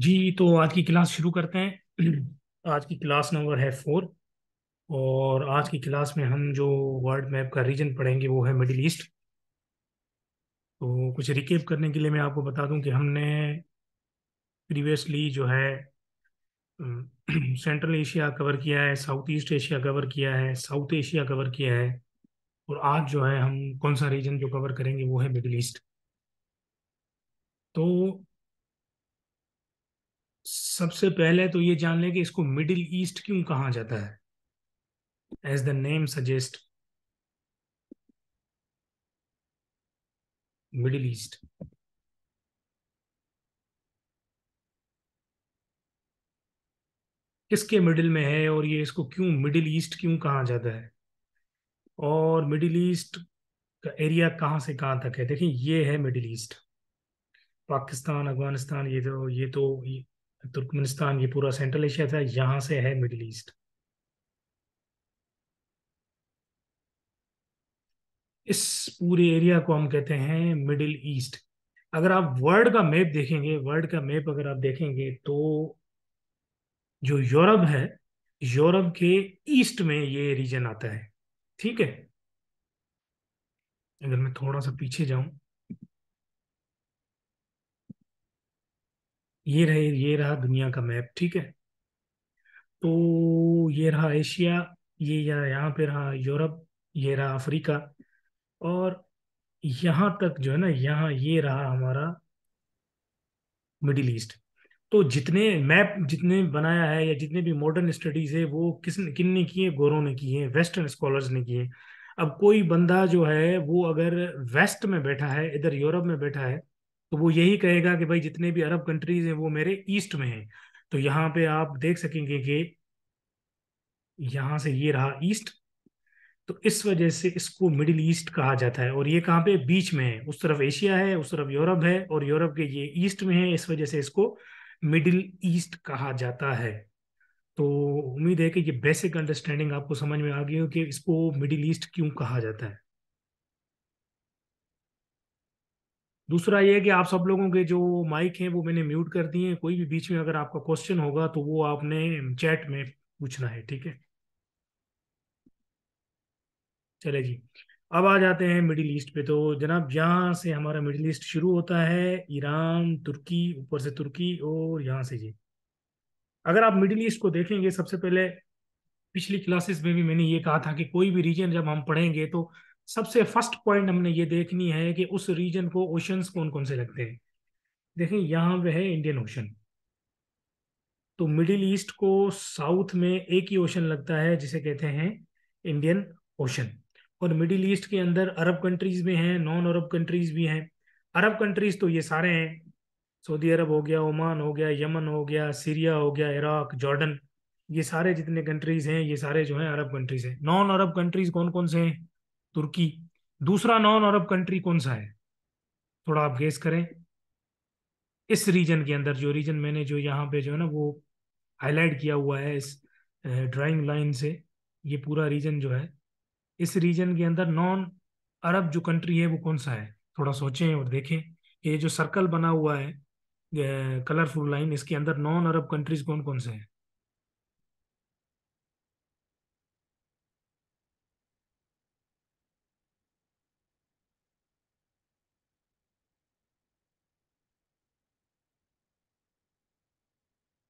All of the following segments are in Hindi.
जी तो आज की क्लास शुरू करते हैं आज की क्लास नंबर है फोर और आज की क्लास में हम जो वर्ल्ड मैप का रीजन पढ़ेंगे वो है मिडिल ईस्ट तो कुछ रिकेप करने के लिए मैं आपको बता दूं कि हमने प्रीवियसली जो है सेंट्रल एशिया कवर किया है साउथ ईस्ट एशिया कवर किया है साउथ एशिया कवर किया है और आज जो है हम कौन सा रीजन जो कवर करेंगे वो है मिडिल ईस्ट तो सबसे पहले तो ये जान लें कि इसको मिडिल ईस्ट क्यों कहा जाता है as the name suggest Middle East किसके मिडिल में है और ये इसको क्यों मिडिल ईस्ट क्यों कहा जाता है और मिडिल ईस्ट का एरिया कहाँ से कहाँ तक है देखिए ये है मिडिल ईस्ट पाकिस्तान अफगानिस्तान ये तो ये तो तुर्कमेनिस्तान ये पूरा सेंट्रल एशिया था यहां से है मिडिल ईस्ट इस पूरे एरिया को हम कहते हैं मिडिल ईस्ट अगर आप वर्ल्ड का मैप देखेंगे वर्ल्ड का मैप अगर आप देखेंगे तो जो यूरोप है यूरोप के ईस्ट में ये रीजन आता है ठीक है अगर मैं थोड़ा सा पीछे जाऊं ये रहे ये रहा दुनिया का मैप ठीक है तो ये रहा एशिया ये यहाँ यहाँ पे रहा यूरोप ये रहा अफ्रीका और यहाँ तक जो है ना यहाँ ये रहा हमारा मिडिल ईस्ट तो जितने मैप जितने बनाया है या जितने भी मॉडर्न स्टडीज है वो किस किन ने किए गोरों ने किए वेस्टर्न स्कॉलर्स ने किए अब कोई बंदा जो है वो अगर वेस्ट में बैठा है इधर यूरोप में बैठा है तो वो यही कहेगा कि भाई जितने भी अरब कंट्रीज हैं वो मेरे ईस्ट में हैं तो यहाँ पे आप देख सकेंगे कि यहाँ से ये रहा ईस्ट तो इस वजह से इसको मिडिल ईस्ट कहा जाता है और ये कहाँ पे बीच में है उस तरफ एशिया है उस तरफ यूरोप है और यूरोप के ये ईस्ट में है इस वजह से इसको मिडिल ईस्ट कहा जाता है तो उम्मीद है कि ये बेसिक अंडरस्टैंडिंग आपको समझ में आ गई हो कि इसको मिडिल ईस्ट क्यों कहा जाता है दूसरा ये है कि आप सब लोगों के जो माइक हैं वो मैंने म्यूट कर दिए हैं कोई भी बीच में अगर आपका क्वेश्चन होगा तो वो आपने चैट में पूछना है ठीक है चले जी अब आ जाते हैं मिडिल ईस्ट पे तो जनाब यहाँ से हमारा मिडिल ईस्ट शुरू होता है ईरान तुर्की ऊपर से तुर्की और यहाँ से जी अगर आप मिडिल ईस्ट को देखेंगे सबसे पहले पिछली क्लासेस में भी मैंने ये कहा था कि कोई भी रीजन जब हम पढ़ेंगे तो सबसे फर्स्ट पॉइंट हमने ये देखनी है कि उस रीजन को ओशंस कौन कौन से लगते हैं देखें यहाँ पे है इंडियन ओशन तो मिडिल ईस्ट को साउथ में एक ही ओशन लगता है जिसे कहते हैं इंडियन ओशन और मिडिल ईस्ट के अंदर अरब कंट्रीज भी हैं नॉन अरब कंट्रीज भी हैं अरब कंट्रीज तो ये सारे हैं सऊदी अरब हो गया ओमान हो गया यमन हो गया सीरिया हो गया इराक जॉर्डन ये सारे जितने कंट्रीज हैं ये सारे जो हैं अरब कंट्रीज हैं नॉन अरब कंट्रीज कौन कौन से हैं तुर्की दूसरा नॉन अरब कंट्री कौन सा है थोड़ा आप गेस करें इस रीजन के अंदर जो रीजन मैंने जो यहाँ पे जो है ना वो हाईलाइट किया हुआ है इस ड्राइंग लाइन से ये पूरा रीजन जो है इस रीजन के अंदर नॉन अरब जो कंट्री है वो कौन सा है थोड़ा सोचें और देखें ये जो सर्कल बना हुआ है कलरफुल लाइन इसके अंदर नॉन अरब कंट्रीज कौन कौन से हैं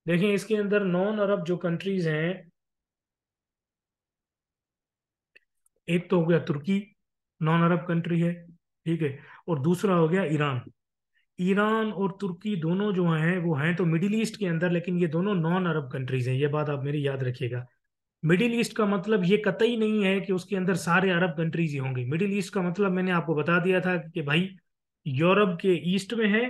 देखें इसके अंदर नॉन अरब जो कंट्रीज हैं एक तो हो गया तुर्की नॉन अरब कंट्री है ठीक है और दूसरा हो गया ईरान ईरान और तुर्की दोनों जो हैं वो हैं तो मिडिल ईस्ट के अंदर लेकिन ये दोनों नॉन अरब कंट्रीज हैं ये बात आप मेरी याद रखिएगा मिडिल ईस्ट का मतलब ये कतई नहीं है कि उसके अंदर सारे अरब कंट्रीज ही होंगे मिडिल ईस्ट का मतलब मैंने आपको बता दिया था कि भाई यूरोप के ईस्ट में है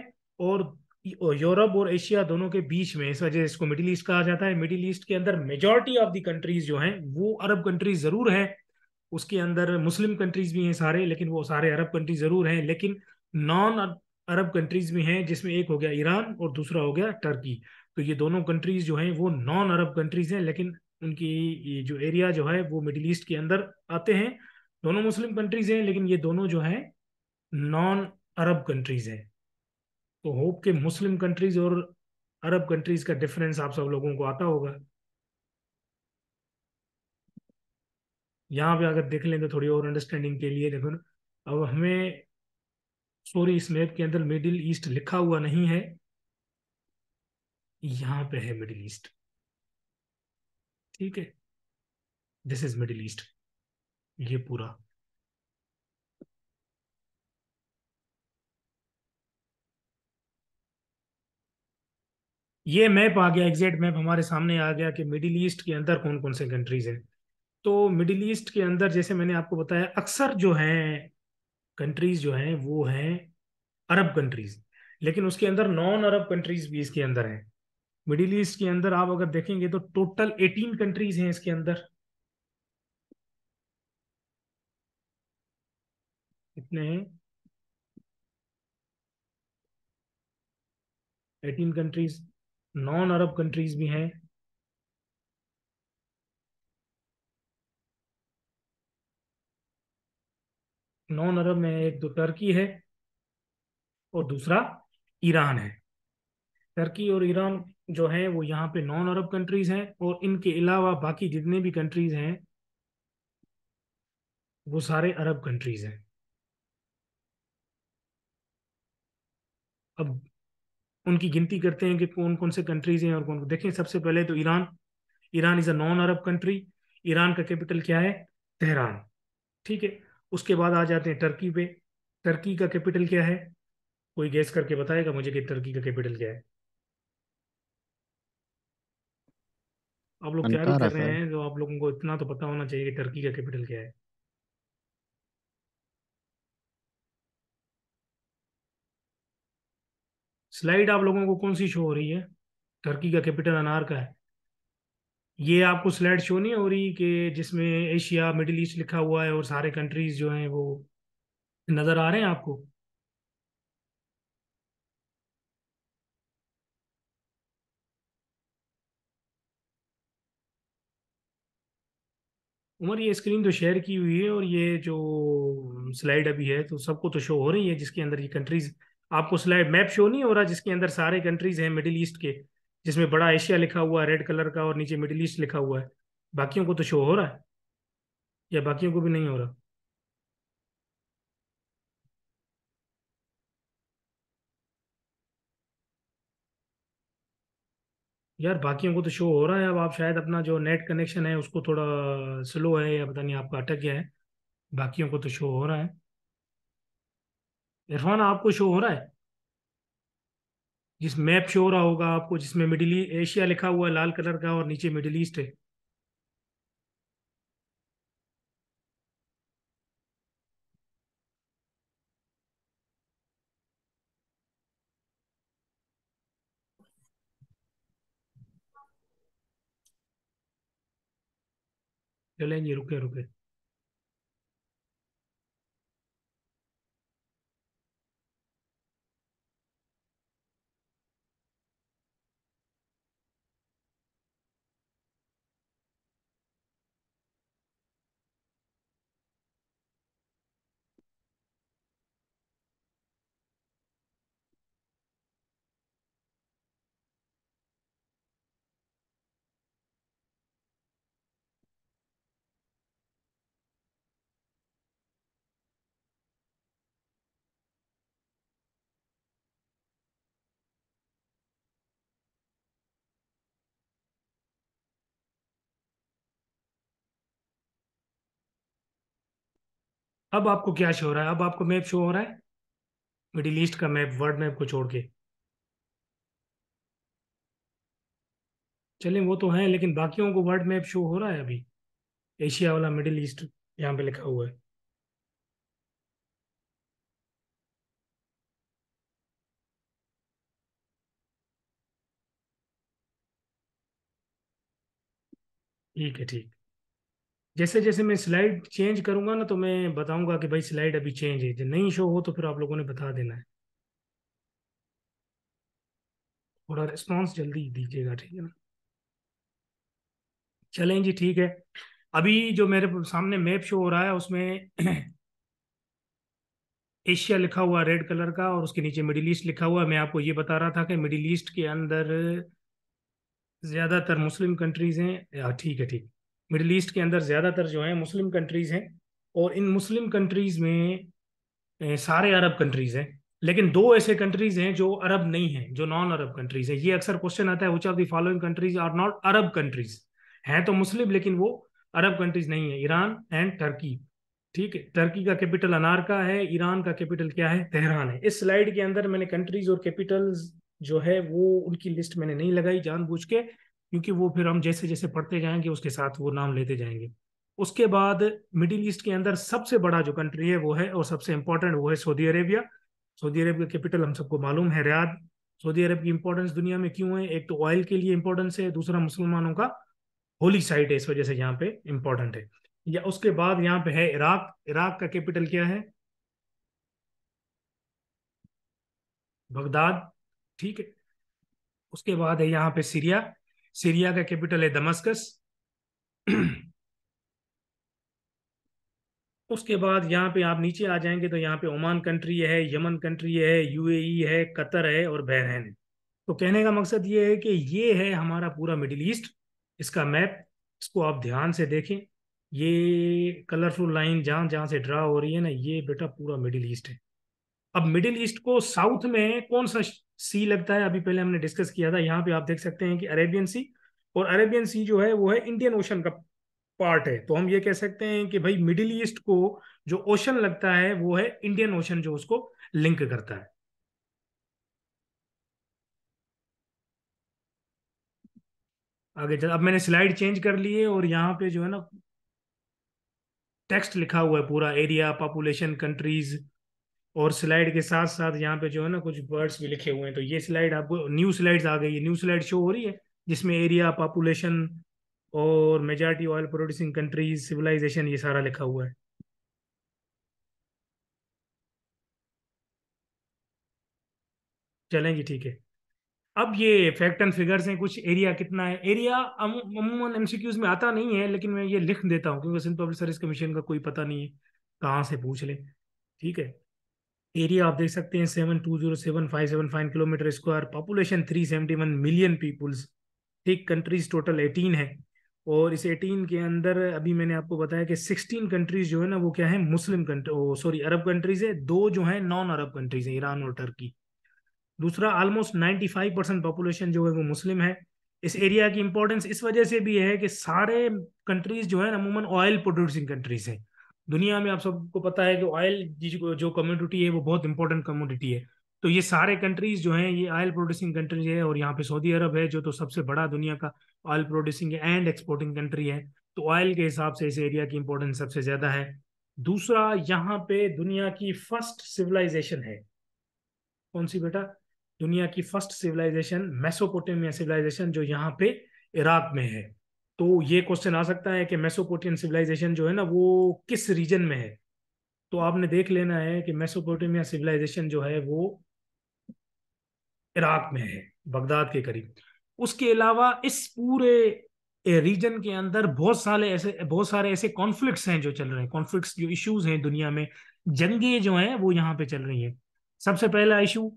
और यूरोप और एशिया दोनों के बीच में इस वजह इसको मिडिल ईस्ट कहा जाता है मिडिल ईस्ट के अंदर मेजोरिटी ऑफ दी कंट्रीज जो हैं वो अरब कंट्रीज जरूर हैं उसके अंदर मुस्लिम कंट्रीज भी हैं सारे लेकिन वो सारे अरब कंट्रीज जरूर हैं लेकिन नॉन अरब कंट्रीज भी हैं जिसमें एक हो गया ईरान और दूसरा हो गया टर्की तो ये दोनों कंट्रीज जो हैं वो नॉन अरब कंट्रीज हैं लेकिन उनकी जो एरिया जो है वो मिडिल ईस्ट के अंदर आते हैं दोनों मुस्लिम कंट्रीज हैं लेकिन ये दोनों जो हैं नॉन अरब कंट्रीज हैं तो होप के मुस्लिम कंट्रीज और अरब कंट्रीज का डिफरेंस आप सब लोगों को आता होगा यहाँ पे अगर देख लें तो थोड़ी और अंडरस्टैंडिंग के लिए देखो अब हमें सॉरी इस मैप के अंदर मिडिल ईस्ट लिखा हुआ नहीं है यहाँ पे है मिडिल ईस्ट ठीक है दिस इज मिडिल ईस्ट ये पूरा ये मैप आ गया एग्जैक्ट मैप हमारे सामने आ गया कि मिडिल ईस्ट के अंदर कौन कौन से कंट्रीज हैं तो मिडिल ईस्ट के अंदर जैसे मैंने आपको बताया अक्सर जो हैं कंट्रीज जो हैं वो हैं अरब कंट्रीज लेकिन उसके अंदर नॉन अरब कंट्रीज भी इसके अंदर हैं मिडिल ईस्ट के अंदर आप अगर देखेंगे तो टोटल एटीन कंट्रीज हैं इसके अंदर कितने हैं eighteen countries non Arab countries भी हैं नॉन अरब में एक तो टर्की है और दूसरा ईरान है टर्की और ईरान जो है वो यहाँ पे नॉन अरब कंट्रीज हैं और इनके अलावा बाकी जितने भी कंट्रीज हैं वो सारे अरब कंट्रीज हैं अब उनकी गिनती करते हैं कि कौन कौन से कंट्रीज हैं और कौन देखें सबसे पहले तो Iran Iran is a non Arab country Iran का कैपिटल क्या है तेहरान ठीक है उसके बाद आ जाते हैं टर्की पे टर्की का कैपिटल क्या है कोई गैस करके बताएगा मुझे कि टर्की का कैपिटल क्या है आप लोग क्या कर रहे हैं जो तो आप लोगों को इतना तो पता होना चाहिए कि टर्की का कैपिटल क्या है स्लाइड आप लोगों को कौन सी शो हो रही है टर्की का कैपिटल अनार का है ये आपको स्लाइड शो नहीं हो रही कि जिसमें एशिया मिडिल ईस्ट लिखा हुआ है और सारे कंट्रीज जो हैं वो नजर आ रहे हैं आपको उमर ये स्क्रीन तो शेयर की हुई है और ये जो स्लाइड अभी है तो सबको तो शो हो रही है जिसके अंदर ये कंट्रीज आपको स्लाइड मैप शो नहीं हो रहा जिसके अंदर सारे कंट्रीज हैं मिडिल ईस्ट के जिसमें बड़ा एशिया लिखा हुआ है रेड कलर का और नीचे मिडिल ईस्ट लिखा हुआ है बाकियों को तो शो हो रहा है या बाकियों को भी नहीं हो रहा यार बाकियों को तो शो हो रहा है अब आप शायद अपना जो नेट कनेक्शन है उसको थोड़ा स्लो है या पता नहीं आपका अटक गया है बाकियों को तो शो हो रहा है इरफान आपको शो हो रहा है जिस मैप शो हो रहा होगा आपको जिसमें मिडिल एशिया लिखा हुआ है लाल कलर का और नीचे मिडिल ईस्ट है चलें रुके रुके अब आपको क्या शो हो रहा है अब आपको मैप शो हो रहा है मिडिल ईस्ट का मैप वर्ल्ड मैप को छोड़ के चले वो तो है लेकिन बाकियों को वर्ल्ड मैप शो हो रहा है अभी एशिया वाला मिडिल ईस्ट यहाँ पे लिखा हुआ है ठीक है ठीक जैसे जैसे मैं स्लाइड चेंज करूंगा ना तो मैं बताऊंगा कि भाई स्लाइड अभी चेंज है नहीं शो हो तो फिर आप लोगों ने बता देना है थोड़ा रिस्पॉन्स जल्दी दीजिएगा ठीक है ना चलें जी ठीक है अभी जो मेरे सामने मैप शो हो रहा है उसमें एशिया लिखा हुआ रेड कलर का और उसके नीचे मिडिल ईस्ट लिखा हुआ मैं आपको ये बता रहा था कि मिडिल ईस्ट के अंदर ज़्यादातर मुस्लिम कंट्रीज़ हैं ठीक है ठीक मिडिल ईस्ट के अंदर ज़्यादातर जो हैं मुस्लिम कंट्रीज़ हैं और इन मुस्लिम कंट्रीज़ में सारे अरब कंट्रीज़ हैं लेकिन दो ऐसे कंट्रीज़ हैं जो अरब नहीं हैं जो नॉन अरब कंट्रीज़ हैं ये अक्सर क्वेश्चन आता है which of the following countries are not Arab countries हैं तो मुस्लिम लेकिन वो अरब कंट्रीज़ नहीं है ईरान एंड टर्की ठीक है टर्की का कैपिटल अनारका है ईरान का कैपिटल क्या है तेहरान है इस स्लाइड के अंदर मैंने कंट्रीज और कैपिटल्स जो है वो उनकी लिस्ट मैंने नहीं लगाई जानबूझ के क्योंकि वो फिर हम जैसे जैसे पढ़ते जाएंगे उसके साथ वो नाम लेते जाएंगे उसके बाद मिडिल ईस्ट के अंदर सबसे बड़ा जो कंट्री है वो है और सबसे इंपॉर्टेंट वो है सऊदी अरेबिया सऊदी अरब का कैपिटल हम सबको मालूम है रियाद सऊदी अरब की इंपॉर्टेंस दुनिया में क्यों है एक तो ऑयल के लिए इंपॉर्टेंस है दूसरा मुसलमानों का होली साइट है इस वजह से यहाँ पे इंपॉर्टेंट है या उसके बाद यहाँ पे है इराक इराक का कैपिटल क्या है बगदाद ठीक है उसके बाद है यहाँ पे सीरिया सीरिया का कैपिटल है दमस्कस उसके बाद यहाँ पे आप नीचे आ जाएंगे तो यहाँ पे ओमान कंट्री है यमन कंट्री है यूएई e है कतर है और बहरहन है तो कहने का मकसद ये है कि ये है हमारा पूरा मिडिल ईस्ट इसका मैप इसको आप ध्यान से देखें ये कलरफुल लाइन जहाँ जहाँ से ड्रा हो रही है ना ये बेटा पूरा मिडिल ईस्ट है अब मिडिल ईस्ट को साउथ में कौन सा सी लगता है अभी पहले हमने डिस्कस किया था यहाँ पे आप देख सकते हैं कि अरेबियन सी और अरेबियन सी जो है वो है इंडियन ओशन का पार्ट है तो हम ये कह सकते हैं कि भाई मिडिल ईस्ट को जो ओशन लगता है वो है इंडियन ओशन जो उसको लिंक करता है आगे चल अब मैंने स्लाइड चेंज कर ली है और यहाँ पे जो है ना टेक्स्ट लिखा हुआ है पूरा एरिया पॉपुलेशन कंट्रीज और स्लाइड के साथ साथ यहाँ पे जो है ना कुछ वर्ड्स भी लिखे हुए हैं तो ये स्लाइड आपको न्यू स्लाइड्स आ गई है न्यू स्लाइड शो हो रही है जिसमें एरिया पॉपुलेशन और majority oil producing countries civilisation ये सारा लिखा हुआ है चलें जी ठीक है अब ये फैक्ट एंड फिगर्स हैं कुछ एरिया कितना है एरिया अमूमन एमसीक्यूज में आता नहीं है लेकिन मैं ये लिख देता हूँ क्योंकि सिंध पब्लिक सर्विस कमीशन का कोई पता नहीं है कहाँ से पूछ लें ठीक है एरिया आप देख सकते हैं seven two zero seven five seven five kilometre square population three seventy one million peoples ठीक कंट्रीज टोटल एटीन है और इस एटीन के अंदर अभी मैंने आपको बताया कि सिक्सटीन कंट्रीज जो है ना वो क्या है Muslim country sorry Arab countries है दो जो है नॉन अरब कंट्रीज है ईरान और टर्की दूसरा almost ninety five percent population जो है वो मुस्लिम है इस एरिया की इंपॉर्टेंस इस वजह से भी है कि सारे कंट्रीज जो है अमूमन ऑयल प्रोड्यूसिंग कंट्रीज हैं दुनिया में आप सबको पता है कि ऑयल जो कम्योडिटी है वो बहुत इंपॉर्टेंट कम्योडिटी है तो ये सारे कंट्रीज जो हैं ये ऑयल प्रोड्यूसिंग कंट्रीज है और यहाँ पे सऊदी अरब है जो तो सबसे बड़ा दुनिया का oil producing and exporting country है तो ऑयल के हिसाब से इस एरिया की इंपॉर्टेंस सबसे ज्यादा है दूसरा यहाँ पे दुनिया की फर्स्ट सिविलाइजेशन है कौन सी बेटा दुनिया की फर्स्ट सिविलाइजेशन मेसोपोटेमिया सिविलाइजेशन जो यहाँ पे इराक में है तो ये क्वेश्चन आ सकता है कि मेसोपोटियन सिविलाइजेशन जो है ना वो किस रीजन में है तो आपने देख लेना है कि मेसोपोटेमिया सिविलाइजेशन जो है वो इराक में है बगदाद के करीब उसके अलावा इस पूरे रीजन के अंदर बहुत सारे ऐसे बहुत सारे ऐसे कॉन्फ्लिक्ट्स हैं जो चल रहे हैं कॉन्फ्लिक्ट्स जो इश्यूज हैं दुनिया में जंगे जो हैं वो यहाँ पे चल रही हैं सबसे पहला इशू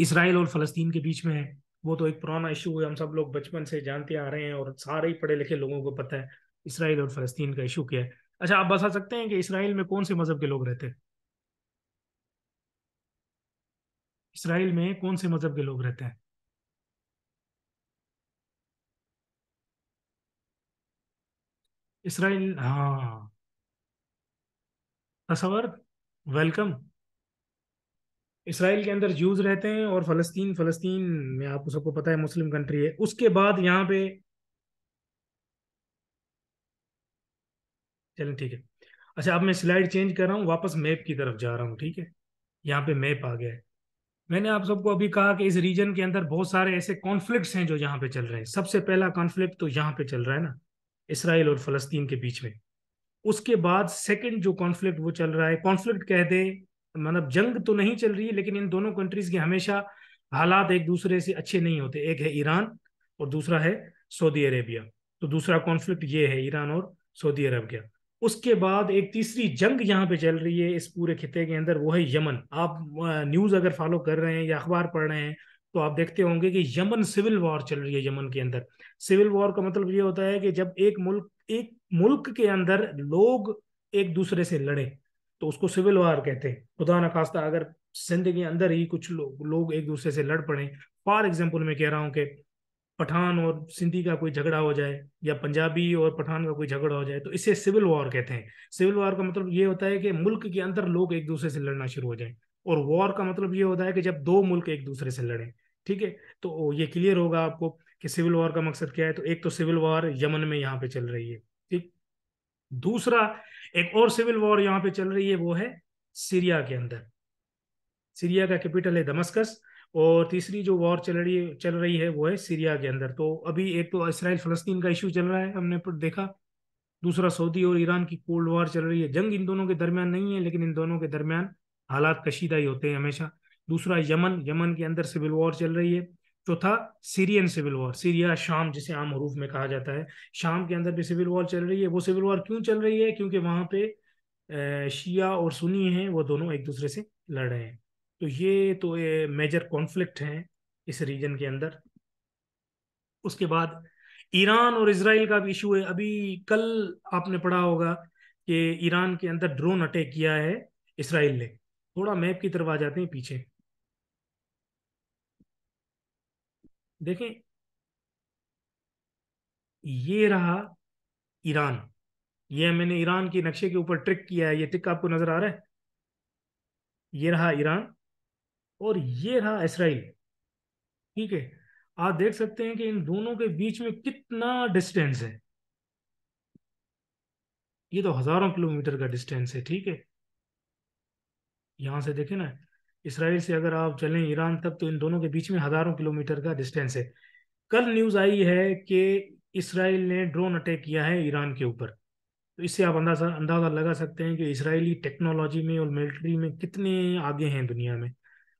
इसराइल और फलस्तीन के बीच में है वो तो एक पुराना इशू है हम सब लोग बचपन से जानते आ रहे हैं और सारे ही पढ़े लिखे लोगों को पता है इसराइल और फलस्तीन का इशू क्या है अच्छा आप बता सकते हैं कि इसराइल में कौन से मजहब के लोग रहते हैं इसराइल में कौन से मजहब के लोग रहते हैं इसराइल हाँ तस्वर वेलकम इसराइल के अंदर जूज रहते हैं और फलस्तीन फलस्तीन में आपको सबको पता है मुस्लिम कंट्री है उसके बाद यहाँ पे चलें ठीक है अच्छा अब मैं स्लाइड चेंज कर रहा हूँ वापस मैप की तरफ जा रहा हूँ ठीक है यहाँ पे मैप आ गया है मैंने आप सबको अभी कहा कि इस रीजन के अंदर बहुत सारे ऐसे कॉन्फ्लिक्ट्स हैं जो यहाँ पे चल रहे हैं सबसे पहला कॉन्फ्लिक्ट तो यहाँ पे चल रहा है ना इसराइल और फलस्तीन के बीच में उसके बाद सेकंड जो कॉन्फ्लिक्ट वो चल रहा है कॉन्फ्लिक्ट कह दे मतलब जंग तो नहीं चल रही है लेकिन इन दोनों कंट्रीज के हमेशा हालात एक दूसरे से अच्छे नहीं होते एक है ईरान और दूसरा है सऊदी अरेबिया तो दूसरा कॉन्फ्लिक्ट ये है ईरान और सऊदी अरब का उसके बाद एक तीसरी जंग यहाँ पे चल रही है इस पूरे खिते के अंदर वो है यमन आप न्यूज़ अगर फॉलो कर रहे हैं या अखबार पढ़ रहे हैं तो आप देखते होंगे कि यमन सिविल वॉर चल रही है यमन के अंदर सिविल वॉर का मतलब ये होता है कि जब एक मुल्क एक मुल्क के अंदर लोग एक दूसरे से लड़े तो उसको सिविल वार कहते हैं खुदा न खास्ता अगर सिंध के अंदर ही कुछ लोग लोग एक दूसरे से लड़ पड़े फॉर एग्जाम्पल मैं कह रहा हूँ कि पठान और सिंधी का कोई झगड़ा हो जाए या पंजाबी और पठान का कोई झगड़ा हो जाए तो इसे सिविल वॉर कहते हैं सिविल वॉर का मतलब ये होता है कि मुल्क के अंदर लोग एक दूसरे से लड़ना शुरू हो जाए और वॉर का मतलब ये होता है कि जब दो मुल्क एक दूसरे से लड़ें ठीक है तो ये क्लियर होगा आपको कि सिविल वॉर का मकसद क्या है तो एक तो सिविल वॉर यमन में यहाँ पे चल रही है दूसरा एक और सिविल वॉर यहाँ पे चल रही है वो है सीरिया के अंदर सीरिया का कैपिटल है दमस्कस और तीसरी जो वॉर चल रही है चल रही है वो है सीरिया के अंदर तो अभी एक तो इसराइल फलस्तीन का इशू चल रहा है हमने देखा दूसरा सऊदी और ईरान की कोल्ड वॉर चल रही है जंग इन दोनों के दरमियान नहीं है लेकिन इन दोनों के दरमियान हालात कशीदा ही होते हैं हमेशा दूसरा यमन यमन के अंदर सिविल वॉर चल रही है चौथा सीरियन सिविल वॉर सीरिया शाम जिसे आम हरूफ में कहा जाता है शाम के अंदर भी सिविल वॉर चल रही है वो सिविल वॉर क्यों चल रही है क्योंकि वहां पे शिया और सुनी हैं वो दोनों एक दूसरे से लड़ रहे हैं तो ये तो ये मेजर कॉन्फ्लिक्ट हैं इस रीजन के अंदर उसके बाद ईरान और इसराइल का भी इशू है अभी कल आपने पढ़ा होगा कि ईरान के अंदर ड्रोन अटैक किया है इसराइल ने थोड़ा मैप की तरफ आ जाते हैं पीछे देखें ये रहा ईरान ये मैंने ईरान के नक्शे के ऊपर ट्रिक किया है ये टिक आपको नजर आ रहा है ये रहा ईरान और ये रहा इसराइल ठीक है आप देख सकते हैं कि इन दोनों के बीच में कितना डिस्टेंस है ये तो हजारों किलोमीटर का डिस्टेंस है ठीक है यहां से देखे ना इसराइल से अगर आप चलें ईरान तक तो इन दोनों के बीच में हज़ारों किलोमीटर का डिस्टेंस है कल न्यूज़ आई है कि इसराइल ने ड्रोन अटैक किया है ईरान के ऊपर तो इससे आप अंदाजा अंदाज़ा लगा सकते हैं कि इसराइली टेक्नोलॉजी में और मिलिट्री में कितने आगे हैं दुनिया में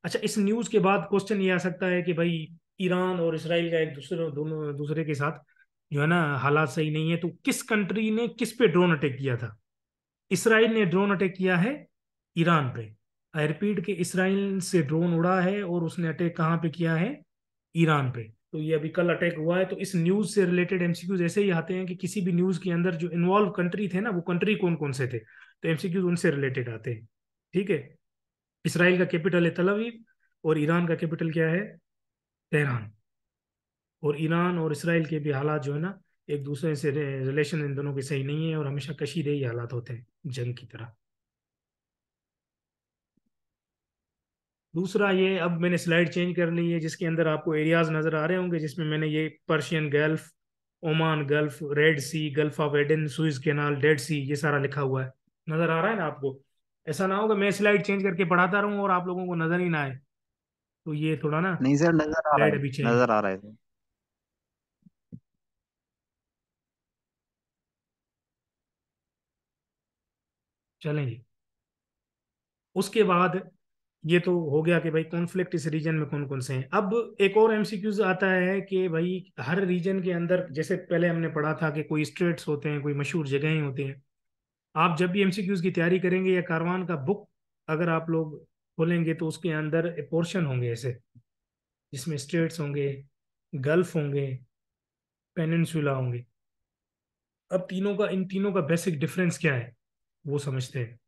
अच्छा इस न्यूज़ के बाद क्वेश्चन ये आ सकता है कि भाई ईरान और इसराइल का एक दूसरे दोनों दूसरे के साथ जो है ना हालात सही नहीं है तो किस कंट्री ने किस पे ड्रोन अटैक किया था इसराइल ने ड्रोन अटैक किया है ईरान पे आई रिपीट कि इसराइल से ड्रोन उड़ा है और उसने अटैक कहाँ पे किया है ईरान पे तो ये अभी कल अटैक हुआ है तो इस न्यूज से रिलेटेड एमसीक्यूज ऐसे ही आते हैं कि किसी भी न्यूज के अंदर जो इन्वॉल्व कंट्री थे ना वो कंट्री कौन कौन से थे तो एमसीक्यूज उनसे रिलेटेड आते हैं ठीक है इसराइल का कैपिटल है तलवीब और ईरान का कैपिटल क्या है तेहरान और ईरान और इसराइल के भी हालात जो है ना एक दूसरे से रिलेशन इन दोनों के सही नहीं है और हमेशा कशीदे ही हालात होते हैं जंग की तरह दूसरा ये अब मैंने स्लाइड चेंज कर ली है जिसके अंदर आपको एरियाज नज़र आ रहे होंगे जिसमें मैंने ये Persian Gulf Oman Gulf Red Sea Gulf of Aden Suez Canal Dead Sea ये सारा लिखा हुआ है नज़र आ रहा है ना आपको ऐसा ना होगा मैं स्लाइड चेंज करके पढ़ाता रहूँ और आप लोगों को नज़र ही ना आए तो ये थोड़ा ना नहीं सर नज़र आ रहा है नज़र आ रहा है चलें जी उसके बाद ये तो हो गया कि भाई कॉन्फ्लिक्ट इस रीजन में कौन कौन से हैं अब एक और एमसीक्यूज आता है कि भाई हर रीजन के अंदर जैसे पहले हमने पढ़ा था कि कोई स्ट्रेट्स होते हैं कोई मशहूर जगहें होती हैं आप जब भी एमसीक्यूज की तैयारी करेंगे या कारवान का बुक अगर आप लोग खोलेंगे तो उसके अंदर पोर्शन होंगे ऐसे जिसमें स्टेट्स होंगे गल्फ होंगे पेनसुला होंगे अब तीनों का इन तीनों का बेसिक डिफरेंस क्या है वो समझते हैं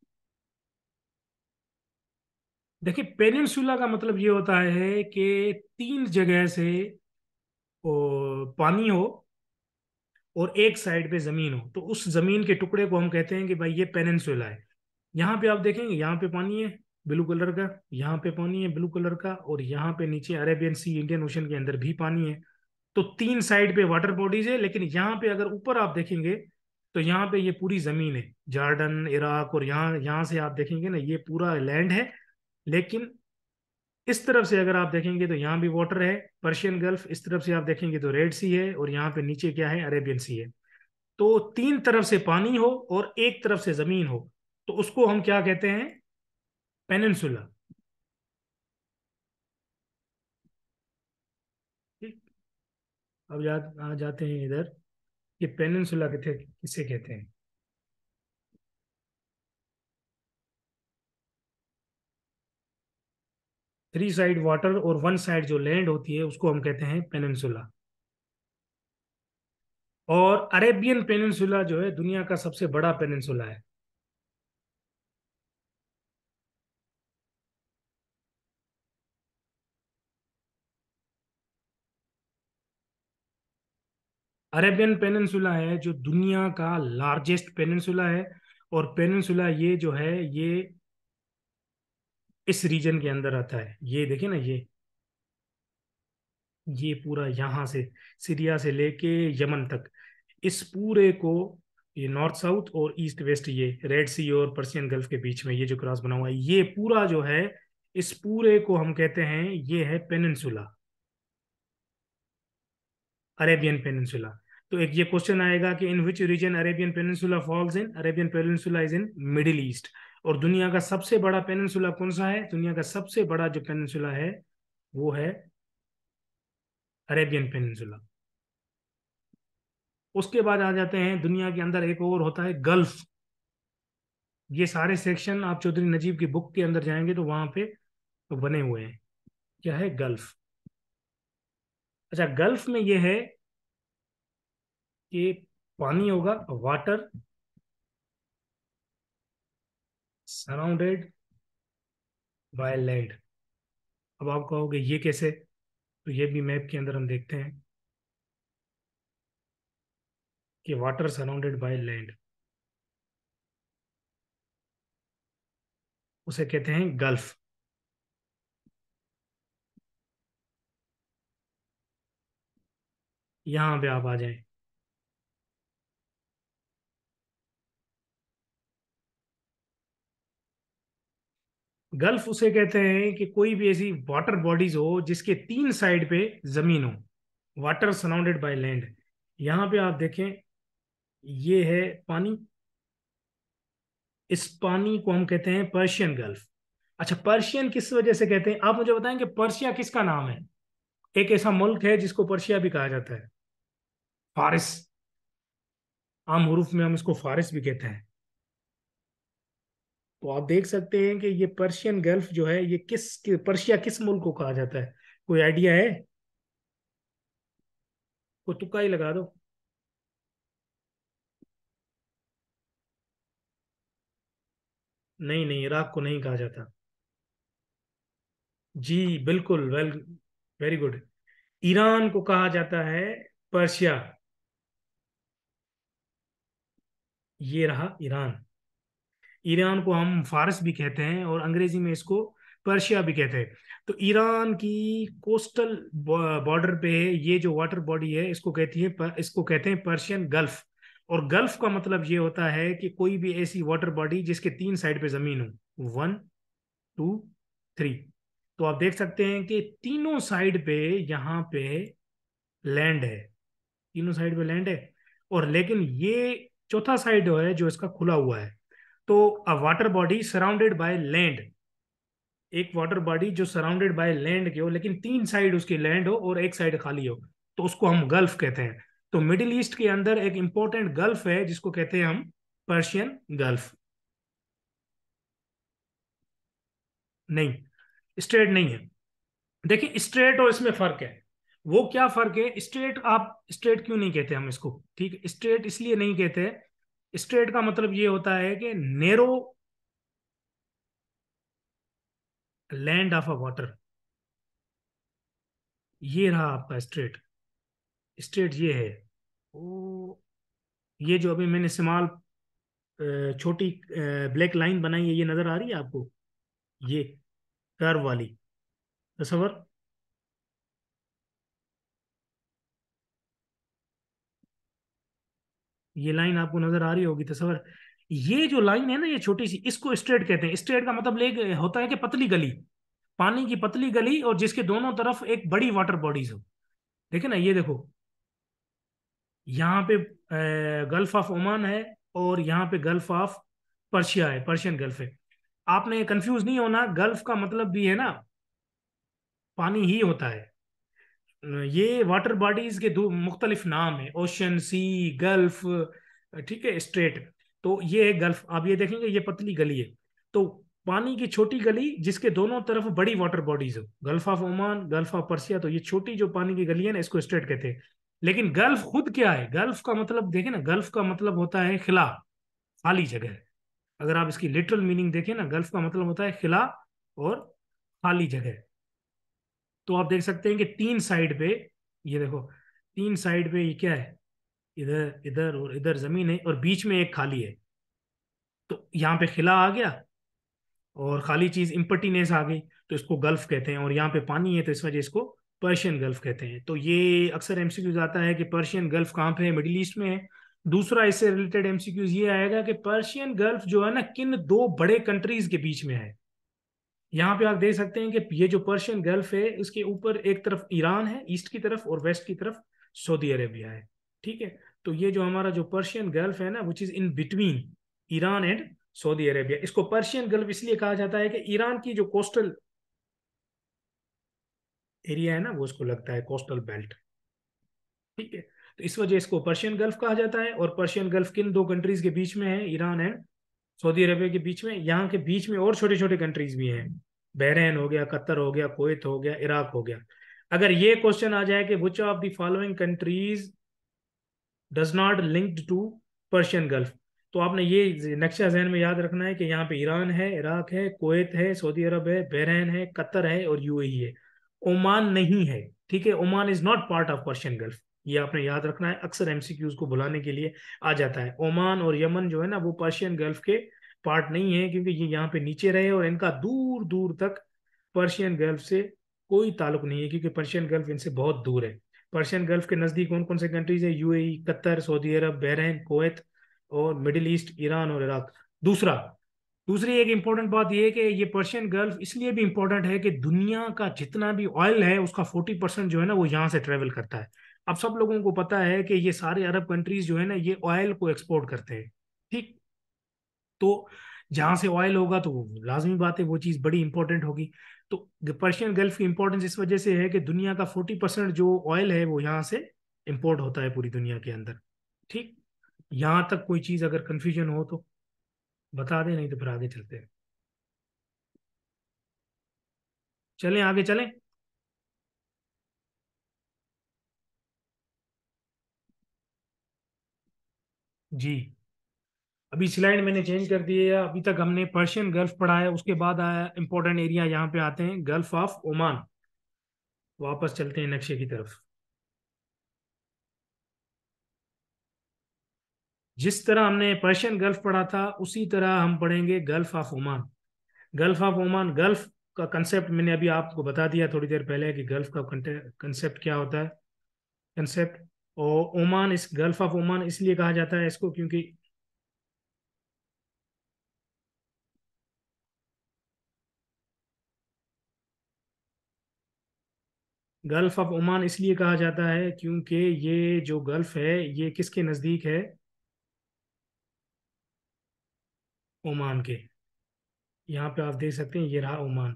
देखिए पेनिनसुला का मतलब ये होता है कि तीन जगह से पानी हो और एक साइड पे जमीन हो तो उस जमीन के टुकड़े को हम कहते हैं कि भाई ये पेनिनसुला है यहाँ पे आप देखेंगे यहाँ पे पानी है ब्लू कलर का यहाँ पे पानी है ब्लू कलर का और यहाँ पे नीचे अरेबियन सी इंडियन ओशन के अंदर भी पानी है तो तीन साइड पे वाटर बॉडीज है लेकिन यहाँ पे अगर ऊपर आप देखेंगे तो यहाँ पे ये पूरी जमीन है जार्डन इराक और यहाँ यहाँ से आप देखेंगे ना ये पूरा लैंड है लेकिन इस तरफ से अगर आप देखेंगे तो यहाँ भी वाटर है पर्शियन गल्फ इस तरफ से आप देखेंगे तो रेड सी है और यहाँ पे नीचे क्या है अरेबियन सी है तो तीन तरफ से पानी हो और एक तरफ से जमीन हो तो उसको हम क्या कहते हैं पेनसुला अब जा, आ जाते हैं इधर ये पेनसुला किसे कहते हैं थ्री साइड वाटर और वन साइड जो लैंड होती है उसको हम कहते हैं पेनिनसुला और अरेबियन पेनिनसुला जो है दुनिया का सबसे बड़ा पेनिनसुला है अरेबियन पेनिनसुला है जो दुनिया का लार्जेस्ट पेनिनसुला है और पेनिनसुला ये जो है ये इस रीजन के अंदर आता है ये देखिए ना ये ये पूरा यहां से सीरिया से लेके यमन तक इस पूरे को ये नॉर्थ साउथ और ईस्ट वेस्ट ये रेड सी और पर्सियन गल्फ के बीच में ये जो क्रॉस बना हुआ है ये पूरा जो है इस पूरे को हम कहते हैं ये है पेनसुला अरेबियन पेनसुला तो एक ये क्वेश्चन आएगा कि in which region Arabian Peninsula falls in Arabian Peninsula is in Middle East और दुनिया का सबसे बड़ा पेनसुला कौन सा है दुनिया का सबसे बड़ा जो पेनसुला है वो है अरेबियन पेनसुला उसके बाद आ जाते हैं दुनिया के अंदर एक और होता है गल्फ ये सारे सेक्शन आप चौधरी नजीब की बुक के अंदर जाएंगे तो वहां पे तो बने हुए हैं क्या है गल्फ अच्छा गल्फ में यह है कि पानी होगा वाटर सराउंडेड बाय लेड अब आप कहोगे ये कैसे तो ये भी मैप के अंदर हम देखते हैं कि वाटर सराउंडेड बाय लैंड उसे कहते हैं गल्फ यहां पे आप आ जाएं गल्फ उसे कहते हैं कि कोई भी ऐसी वाटर बॉडीज हो जिसके तीन साइड पे जमीन हो वाटर सराउंडेड बाय लैंड यहां पे आप देखें ये है पानी इस पानी को हम कहते हैं पर्शियन गल्फ अच्छा पर्शियन किस वजह से कहते हैं आप मुझे बताएं कि पर्शिया किसका नाम है एक ऐसा मुल्क है जिसको पर्शिया भी कहा जाता है फारिस आम हरूफ में हम इसको फारिस भी कहते हैं तो आप देख सकते हैं कि ये पर्शियन गल्फ जो है ये किस कि, पर्शिया किस मुल्क को कहा जाता है कोई आइडिया है कोई तुक्का ही लगा दो नहीं नहीं इराक को नहीं कहा जाता जी बिल्कुल वेल वेरी गुड ईरान को कहा जाता है पर्शिया ये रहा ईरान ईरान को हम फारस भी कहते हैं और अंग्रेजी में इसको पर्शिया भी कहते हैं तो ईरान की कोस्टल बॉर्डर पे ये जो वाटर बॉडी है इसको कहती है इसको कहते हैं पर्शियन गल्फ और गल्फ का मतलब ये होता है कि कोई भी ऐसी वाटर बॉडी जिसके तीन साइड पे जमीन हो वन टू थ्री तो आप देख सकते हैं कि तीनों साइड पे यहाँ पे लैंड है तीनों साइड पे लैंड है और लेकिन ये चौथा साइड है जो इसका खुला हुआ है तो a water body surrounded by land एक वाटर बॉडी जो सराउंडेड बाय लैंड की हो लेकिन तीन साइड उसकी लैंड हो और एक साइड खाली हो तो उसको हम गल्फ कहते हैं तो मिडिल ईस्ट के अंदर एक इंपॉर्टेंट गल्फ है जिसको कहते हैं हम पर्शियन गल्फ नहीं स्ट्रेट नहीं है देखिए स्ट्रेट और इसमें फर्क है वो क्या फर्क है स्ट्रेट आप स्ट्रेट क्यों नहीं कहते हम इसको ठीक है स्ट्रेट इसलिए नहीं कहते स्ट्रेट का मतलब ये होता है कि narrow land of a water ये रहा आपका स्ट्रेट स्ट्रेट ये है वो ये जो अभी मैंने इस्तेमाल छोटी ब्लैक लाइन बनाई है ये नज़र आ रही है आपको ये कर्व वाली तस्वर ये लाइन आपको नजर आ रही होगी तस्वर ये जो लाइन है ना ये छोटी सी इसको स्ट्रेट कहते हैं स्ट्रेट का मतलब लेक होता है कि पतली गली पानी की पतली गली और जिसके दोनों तरफ एक बड़ी वाटर बॉडीज हो देखे ना ये देखो यहाँ पे गल्फ ऑफ ओमान है और यहाँ पे गल्फ ऑफ पर्शिया है पर्शियन गल्फ है आपने कंफ्यूज नहीं होना गल्फ का मतलब भी है ना पानी ही होता है ये वाटर बॉडीज के दो मुख्तलिफ नाम है ओशन सी गल्फ ठीक है स्ट्रेट तो ये है गल्फ आप ये देखेंगे ये पतली गली है तो पानी की छोटी गली जिसके दोनों तरफ बड़ी वाटर बॉडीज हो Gulf of Oman Gulf of Persia तो ये छोटी जो पानी की गली है ना इसको स्ट्रेट कहते हैं लेकिन गल्फ खुद क्या है गल्फ का मतलब देखे ना गल्फ का मतलब होता है खिला खाली जगह अगर आप इसकी लिटरल मीनिंग देखें ना गल्फ का मतलब होता है खिला और खाली जगह तो आप देख सकते हैं कि तीन साइड पे ये देखो तीन साइड पे ये क्या है इधर इधर और इधर जमीन है और बीच में एक खाली है तो यहाँ पे खिला आ गया और खाली चीज इम्पटीनेस आ गई तो इसको गल्फ कहते हैं और यहाँ पे पानी है तो इस वजह इसको पर्शियन गल्फ कहते हैं तो ये अक्सर एमसीक्यूज आता है कि पर्शियन गल्फ कहाँ पे है मिडिल ईस्ट में है दूसरा इससे रिलेटेड एमसीक्यूज ये आएगा कि पर्शियन गल्फ जो है ना किन दो बड़े कंट्रीज के बीच में है यहाँ पे आप देख सकते हैं कि ये जो पर्शियन गल्फ है उसके ऊपर एक तरफ ईरान है ईस्ट की तरफ और वेस्ट की तरफ सऊदी अरेबिया है ठीक है तो ये जो हमारा जो पर्शियन गल्फ है ना which is in between Iran and Saudi Arabia इसको पर्शियन गल्फ इसलिए कहा जाता है कि ईरान की जो कोस्टल एरिया है ना वो उसको लगता है कोस्टल बेल्ट ठीक है तो इस वजह इसको पर्शियन गल्फ कहा जाता है और पर्शियन गल्फ किन दो कंट्रीज के बीच में है ईरान एंड सऊदी अरेबिया के बीच में यहाँ के बीच में और छोटे छोटे कंट्रीज भी हैं बहरेन हो गया कतर हो गया कोत हो गया इराक हो गया अगर ये क्वेश्चन आ जाए कि which of the following countries does not linked to Persian Gulf तो आपने ये नक्शा जहन में याद रखना है कि यहाँ पे ईरान है इराक है कोत है सऊदी अरब है बहरेन है कतर है और यूएई है ओमान नहीं है ठीक है Oman is not part of Persian Gulf ये आपने याद रखना है अक्सर एमसीक्यूज को बुलाने के लिए आ जाता है ओमान और यमन जो है ना वो पर्शियन गल्फ के पार्ट नहीं है क्योंकि ये यहाँ पे नीचे रहे और इनका दूर दूर तक पर्शियन गल्फ से कोई ताल्लुक नहीं है क्योंकि पर्शियन गल्फ इनसे बहुत दूर है पर्शियन गल्फ के नज़दीक कौन कौन से कंट्रीज है U Qatar Saudi Arab Bahrain Kuwait और मिडिल ईस्ट ईरान और इराक दूसरा दूसरी एक इम्पोर्टेंट बात यह है कि ये पर्शियन गल्फ इसलिए भी इम्पोर्टेंट है कि दुनिया का जितना भी ऑयल है उसका फोर्टी परसेंट जो है ना वो यहाँ से ट्रेवल करता है अब सब लोगों को पता है कि ये सारे अरब कंट्रीज जो है ना ये ऑयल को एक्सपोर्ट करते हैं ठीक तो जहां से ऑयल होगा तो लाजमी बात है वो चीज़ बड़ी इंपॉर्टेंट होगी तो पर्शियन गल्फ की इंपॉर्टेंस इस वजह से है कि दुनिया का फोर्टी परसेंट जो ऑयल है वो यहाँ से इम्पोर्ट होता है पूरी दुनिया के अंदर ठीक यहाँ तक कोई चीज़ अगर कन्फ्यूजन हो तो बता दें नहीं तो फिर आगे चलते हैं चलें आगे चलें जी अभी स्लाइड मैंने चेंज कर दी है अभी तक हमने पर्शियन गल्फ पढ़ाया उसके बाद आया इंपॉर्टेंट एरिया यहाँ पे आते हैं गल्फ ऑफ ओमान वापस चलते हैं नक्शे की तरफ जिस तरह हमने पर्शियन गल्फ पढ़ा था उसी तरह हम पढ़ेंगे Gulf of Oman Gulf of Oman gulf का कंसेप्ट मैंने अभी आपको बता दिया थोड़ी देर पहले कि गल्फ का कंसेप्ट क्या होता है कंसेप्ट और ओमान इस गल्फ ऑफ ओमान इसलिए कहा जाता है इसको क्योंकि गल्फ ऑफ ओमान इसलिए कहा जाता है क्योंकि ये जो गल्फ है ये किसके नज़दीक है ओमान के यहाँ पे आप देख सकते हैं ये रहा ओमान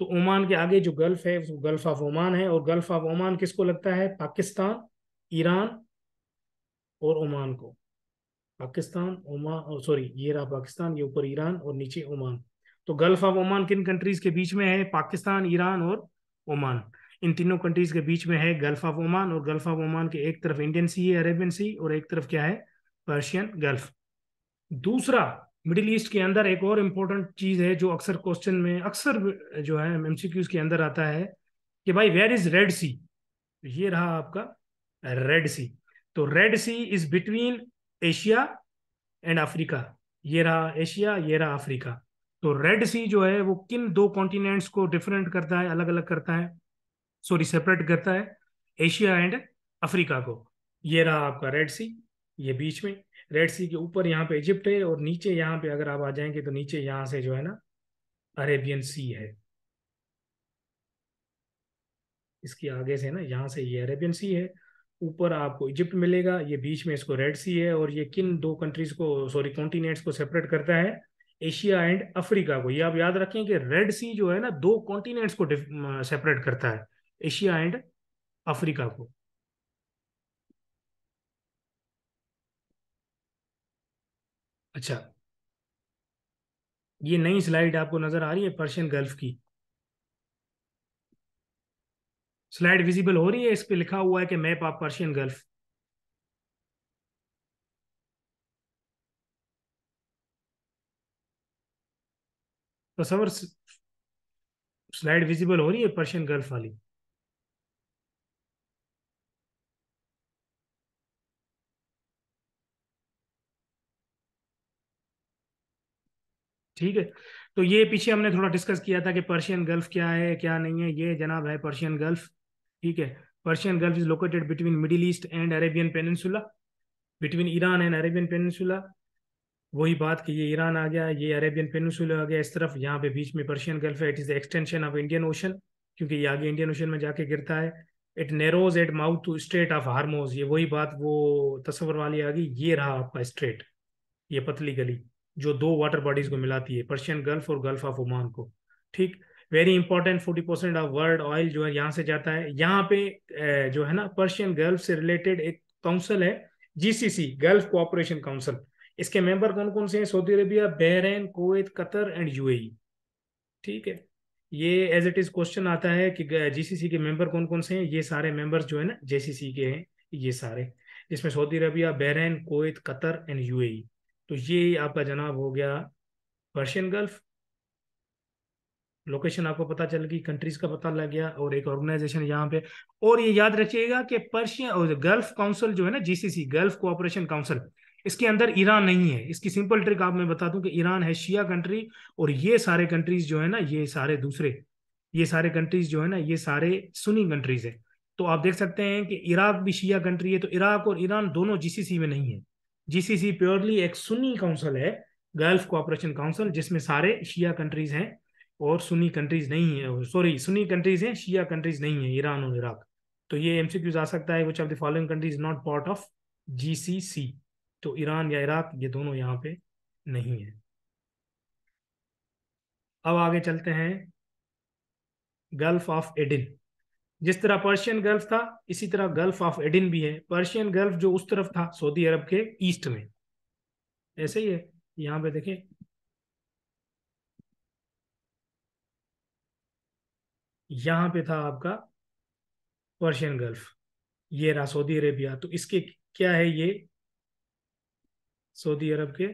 तो ओमान के आगे जो गल्फ है वो गल्फ ऑफ ओमान है और गल्फ ऑफ ओमान किसको लगता है पाकिस्तान ईरान और ओमान को पाकिस्तान ओमान सॉरी ये रहा पाकिस्तान ये ऊपर ईरान और नीचे ओमान तो गल्फ ऑफ ओमान किन कंट्रीज के बीच में है पाकिस्तान ईरान और ओमान इन तीनों कंट्रीज के बीच में है गल्फ ऑफ ओमान और गल्फ ऑफ ओमान के एक तरफ इंडियन सी है अरेबियन सी और एक तरफ क्या है पर्शियन गल्फ दूसरा मिडिल ईस्ट के अंदर एक और इम्पोर्टेंट चीज है जो अक्सर क्वेश्चन में अक्सर जो है एमसीक्यूज के अंदर आता है कि भाई वेयर इज रेड सी ये रहा आपका रेड सी तो Red Sea is between Asia and Africa ये रहा एशिया ये रहा अफ्रीका तो रेड सी जो है वो किन दो कॉन्टिनेंट्स को डिफरेंट करता है अलग अलग करता है सॉरी सेपरेट करता है एशिया एंड अफ्रीका को ये रहा आपका रेड सी ये बीच में रेड सी के ऊपर यहाँ पे इजिप्ट है और नीचे यहाँ पे अगर आप आ जाएंगे तो नीचे यहाँ से जो है ना अरेबियन सी है इसके आगे से ना यहाँ से ये अरेबियन सी है ऊपर आपको इजिप्ट मिलेगा ये बीच में इसको रेड सी है और ये किन दो कंट्रीज को सॉरी कॉन्टिनेंट्स को सेपरेट करता है एशिया एंड अफ्रीका को ये आप याद रखें कि रेड सी जो है ना दो कॉन्टिनेंट्स को सेपरेट करता है एशिया एंड अफ्रीका को अच्छा ये नई स्लाइड आपको नजर आ रही है पर्शियन गल्फ की स्लाइड विजिबल हो रही है इस पर लिखा हुआ है कि मैप ऑफ पर्शियन गल्फ तस्वर तो स्लाइड विजिबल हो रही है पर्शियन गल्फ वाली ठीक है तो ये पीछे हमने थोड़ा डिस्कस किया था कि पर्शियन गल्फ क्या है क्या नहीं है ये जनाब है पर्शियन गल्फ ठीक है Persian Gulf is located between Middle East and Arabian Peninsula between Iran and Arabian Peninsula वही बात कि ये ईरान आ गया ये अरेबियन पेनसुला आ गया इस तरफ यहाँ पे बीच में पर्शियन गल्फ है it is extension of Indian Ocean क्योंकि ये आगे इंडियन ओशन में जाके गिरता है it narrows at mouth to Strait of Hormuz ये वही बात वो तस्वर वाली आ गई ये रहा आपका स्ट्रेट ये पतली गली जो दो वाटर बॉडीज को मिलाती है पर्शियन गल्फ और गल्फ ऑफ ओमान को ठीक very important forty percent of world oil जो है यहाँ से जाता है यहाँ पे जो है ना पर्शियन गल्फ से रिलेटेड एक काउंसिल है जीसीसी गल्फ कोऑपरेशन काउंसिल इसके मेंबर कौन कौन से हैं Saudi Arabia Bahrain Kuwait Qatar and UAE ठीक है ये एज इट इज क्वेश्चन आता है कि जीसीसी के मेंबर कौन कौन से हैं ये सारे मेंबर्स जो है ना जेसीसी के हैं ये सारे जिसमें Saudi Arabia Bahrain Kuwait Qatar and UAE तो ये आपका जनाब हो गया पर्शियन गल्फ लोकेशन आपको पता चल गई कंट्रीज का पता लग गया और एक ऑर्गेनाइजेशन यहाँ पे और ये याद रखिएगा कि पर्शियन और गल्फ काउंसिल जो है ना जीसीसी गल्फ कोऑपरेशन काउंसिल इसके अंदर ईरान नहीं है इसकी सिंपल ट्रिक आप मैं बता दूं कि ईरान है शिया कंट्री और ये सारे कंट्रीज जो है ना ये सारे दूसरे ये सारे कंट्रीज जो है ना ये सारे सुनी कंट्रीज है तो आप देख सकते हैं कि इराक भी शिया कंट्री है तो इराक और ईरान दोनों जीसीसी में नहीं है जीसीसी प्योरली एक सुनी काउंसिल है गल्फ कोऑपरेशन काउंसिल जिसमें सारे शिया कंट्रीज हैं और सुनी कंट्रीज नहीं है सॉरी सुनी कंट्रीज हैं शिया कंट्रीज नहीं है ईरान और इराक तो ये एमसीक्यूज आ सकता है which of the following countries not part of C तो ईरान या इराक ये दोनों यहाँ पे नहीं है अब आगे चलते हैं गल्फ ऑफ एडिन जिस तरह पर्शियन गल्फ था इसी तरह गल्फ ऑफ एडिन भी है पर्शियन गल्फ जो उस तरफ था सऊदी अरब के ईस्ट में ऐसे ही है यहाँ पे देखें यहां पे था आपका पर्शियन गल्फ ये रहा सऊदी अरेबिया तो इसके क्या है ये सऊदी अरब के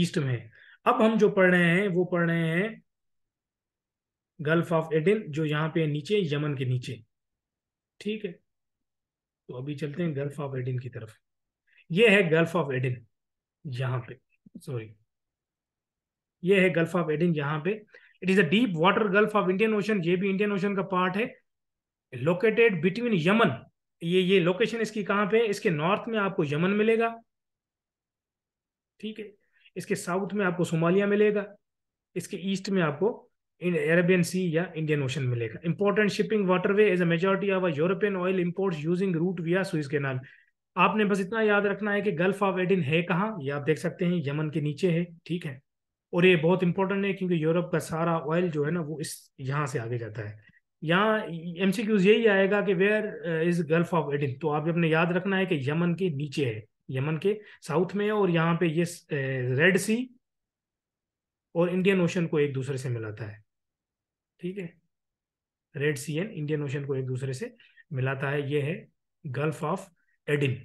ईस्ट में है अब हम जो पढ़ रहे हैं वो पढ़ रहे हैं गल्फ ऑफ एडिन जो यहां पे नीचे यमन के नीचे ठीक है तो अभी चलते हैं गल्फ ऑफ एडिन की तरफ ये है गल्फ ऑफ एडिन यहां पे सॉरी ये है गल्फ ऑफ एडिन यहां पे it is a deep water gulf of Indian Ocean ये भी इंडियन ओशन का पार्ट है लोकेटेड बिटवीन यमन ये ये लोकेशन इसकी कहाँ पे इसके नॉर्थ में आपको यमन मिलेगा ठीक है इसके साउथ में आपको सोमालिया मिलेगा इसके ईस्ट में आपको अरेबियन सी या इंडियन ओशन मिलेगा important shipping waterway as a majority of European oil import using route via Suez Canal आपने बस इतना याद रखना है कि गल्फ ऑफ एडिन है कहाँ ये आप देख सकते हैं यमन के नीचे है ठीक है और ये बहुत इंपॉर्टेंट है क्योंकि यूरोप का सारा ऑयल जो है ना वो इस यहाँ से आगे जाता है यहाँ एम यही आएगा कि where is Gulf of Aden तो आप अपने याद रखना है कि यमन के नीचे है यमन के साउथ में है और यहाँ पे ये रेड uh, सी और इंडियन ओशन को एक दूसरे से मिलाता है ठीक है Red Sea and Indian Ocean को एक दूसरे से मिलाता है ये है गल्फ ऑफ एडिन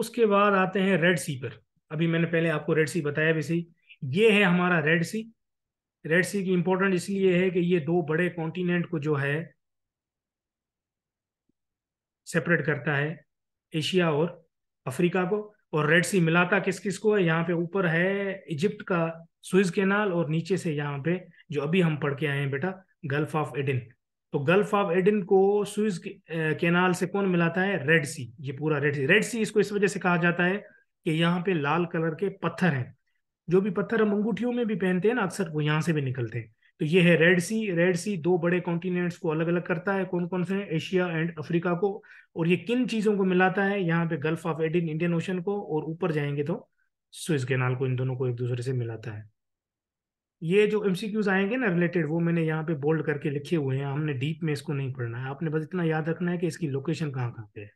उसके बाद आते हैं रेड सी पर अभी मैंने पहले आपको रेड सी बताया भी सही ये है हमारा रेड सी रेड सी की इंपॉर्टेंट इसलिए है कि ये दो बड़े कॉन्टिनेंट को जो है सेपरेट करता है एशिया और अफ्रीका को और रेड सी मिलाता किस किस को है यहाँ पे ऊपर है इजिप्ट का सुइज कैनाल और नीचे से यहाँ पे जो अभी हम पढ़ के आए हैं बेटा गल्फ ऑफ एडिन तो गल्फ ऑफ एडन को स्विज केनाल से कौन मिलाता है रेड सी ये पूरा रेड सी रेड सी इसको इस वजह से कहा जाता है कि यहाँ पे लाल कलर के पत्थर हैं जो भी पत्थर हम अंगूठियों में भी पहनते हैं ना अक्सर वो यहाँ से भी निकलते हैं तो ये है रेड सी रेड सी दो बड़े कॉन्टिनेंट्स को अलग अलग करता है कौन कौन से एशिया एंड अफ्रीका को और ये किन चीज़ों को मिलाता है यहाँ पे Gulf of Aden Indian Ocean को और ऊपर जाएंगे तो स्विस कैनाल को इन दोनों को एक दूसरे से मिलाता है ये जो एमसीक्यूज आएंगे ना रिलेटेड वो मैंने यहाँ पे बोल्ड करके लिखे हुए हैं हमने डीप में इसको नहीं पढ़ना है आपने बस इतना याद रखना है कि इसकी लोकेशन कहाँ कहाँ पे है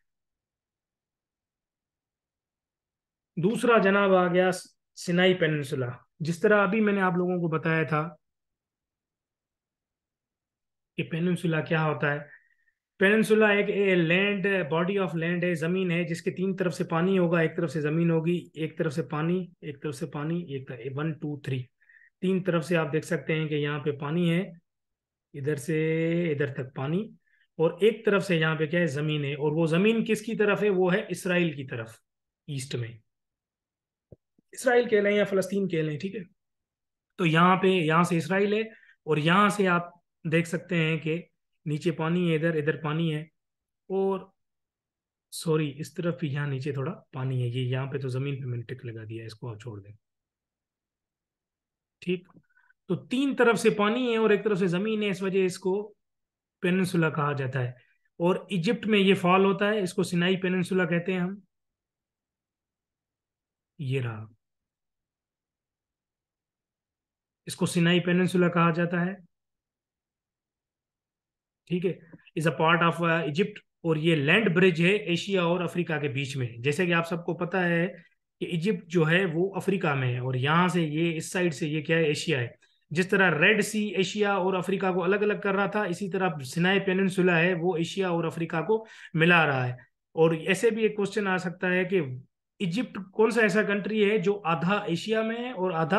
दूसरा जनाब आ गया सिनाई पेनसुला जिस तरह अभी मैंने आप लोगों को बताया था कि पेनसुला क्या होता है पेनसुला एक लैंड बॉडी ऑफ लैंड है जमीन है जिसके तीन तरफ से पानी होगा एक तरफ से जमीन होगी एक तरफ से पानी एक तरफ से पानी एक वन टू थ्री तीन तरफ से आप देख सकते हैं कि यहाँ पे पानी है इधर से इधर तक पानी और एक तरफ से यहाँ पे क्या है जमीन है और वो जमीन किसकी तरफ है वो है इसराइल की तरफ ईस्ट में इसराइल कह लें या फलस्तीन कह लें ठीक है तो यहाँ पे यहाँ से इसराइल है और यहाँ से आप देख सकते हैं कि नीचे पानी है इधर इधर पानी है और सॉरी इस तरफ भी यहाँ नीचे थोड़ा पानी है ये यहाँ पे तो जमीन पे मैंने टिक लगा दिया इसको आप छोड़ दें ठीक तो तीन तरफ से पानी है और एक तरफ से जमीन है इस वजह इसको पेनसुला कहा जाता है और इजिप्ट में ये फॉल होता है इसको सिनाई पेनसुला कहते हैं हम ये रहा इसको सिनाई पेनसुला कहा जाता है ठीक है is a part of uh, Egypt और ये लैंड ब्रिज है एशिया और अफ्रीका के बीच में जैसे कि आप सबको पता है कि इजिप्ट जो है वो अफ्रीका में है और यहाँ से ये इस साइड से ये क्या है एशिया है जिस तरह रेड सी एशिया और अफ्रीका को अलग अलग कर रहा था इसी तरह सिनाई पेनसुला है वो एशिया और अफ्रीका को मिला रहा है और ऐसे भी एक क्वेश्चन आ सकता है कि इजिप्ट कौन सा ऐसा कंट्री है जो आधा एशिया में है और आधा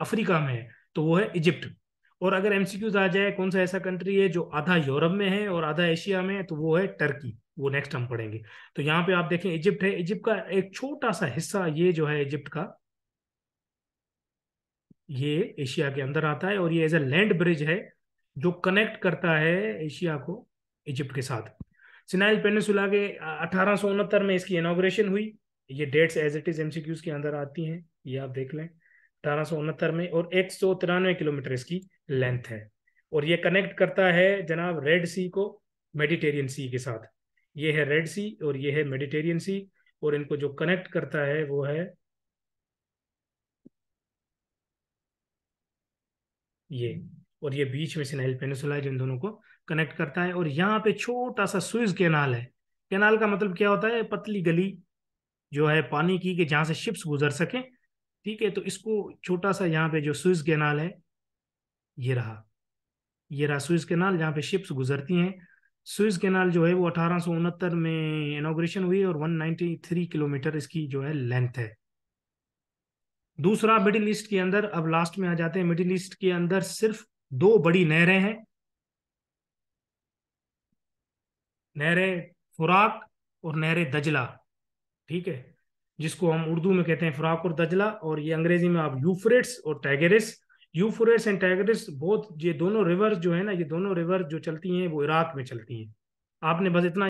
अफ्रीका में है तो वो है इजिप्ट और अगर एमसीक्यूज आ जाए कौन सा ऐसा कंट्री है जो आधा यूरोप में है और आधा एशिया में है तो वो है टर्की वो नेक्स्ट हम पढ़ेंगे तो यहाँ पे आप देखें इजिप्ट है इजिप्ट का एक छोटा सा हिस्सा ये जो है इजिप्ट का ये एशिया के अंदर आता है और ये एज ए लैंड ब्रिज है जो कनेक्ट करता है एशिया को इजिप्ट के साथ सिनाइल पेनसुला के अठारह में इसकी इनोग्रेशन हुई ये dates as it is MCQs के अंदर आती हैं ये आप देख लें अठारह में और एक सौ तिरानवे किलोमीटर इसकी लेंथ है और ये कनेक्ट करता है जनाब रेड सी को मेडिटेरियन सी के साथ ये है रेड सी और ये है मेडिटेरियन सी और इनको जो कनेक्ट करता है वो है ये और ये बीच में सिनाइल पेनिसुला है जिन दोनों को कनेक्ट करता है और यहाँ पे छोटा सा स्विज कैनाल है कैनाल का मतलब क्या होता है पतली गली जो है पानी की कि जहां से शिप्स गुजर सके ठीक है तो इसको छोटा सा यहाँ पे जो स्विज कैनाल है ये रहा ये रहा स्विज कैनाल जहाँ पे शिप्स गुजरती हैं स्विस कैनाल जो है वो अठारह में इनोग्रेशन हुई और 193 किलोमीटर इसकी जो है लेंथ है दूसरा मिडिल ईस्ट के अंदर अब लास्ट में आ जाते हैं मिडिल ईस्ट के अंदर सिर्फ दो बड़ी नहरें हैं नहरे फुराक और नहर दजला ठीक है जिसको हम उर्दू में कहते हैं फुराक और दजला और ये अंग्रेजी में आप यूफ्रेट्स और टैगेरिस यूफुरेट्स एंड टाइग्रिस बहुत ये दोनों रिवर्स जो है ना ये दोनों रिवर्स जो चलती हैं वो इराक में चलती हैं आपने बस इतना